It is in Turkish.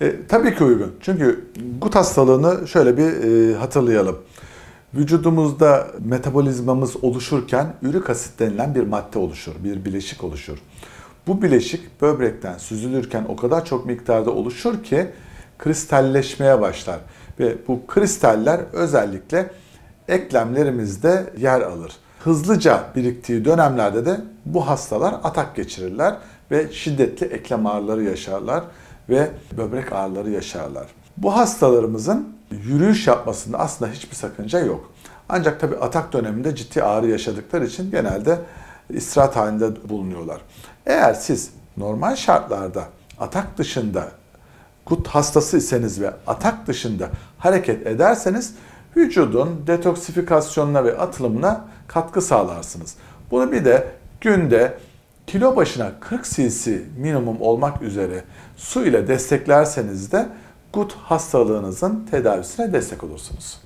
E, tabii ki uygun. Çünkü gut hastalığını şöyle bir e, hatırlayalım. Vücudumuzda metabolizmamız oluşurken ürik asit denilen bir madde oluşur, bir bileşik oluşur. Bu bileşik böbrekten süzülürken o kadar çok miktarda oluşur ki kristalleşmeye başlar. Ve bu kristaller özellikle eklemlerimizde yer alır hızlıca biriktiği dönemlerde de bu hastalar atak geçirirler ve şiddetli eklem ağrıları yaşarlar ve böbrek ağrıları yaşarlar. Bu hastalarımızın yürüyüş yapmasında aslında hiçbir sakınca yok. Ancak tabi atak döneminde ciddi ağrı yaşadıkları için genelde istirahat halinde bulunuyorlar. Eğer siz normal şartlarda atak dışında kut hastası iseniz ve atak dışında hareket ederseniz vücudun detoksifikasyonuna ve atılımına katkı sağlarsınız. Bunu bir de günde kilo başına 40 cc minimum olmak üzere su ile desteklerseniz de gut hastalığınızın tedavisine destek olursunuz.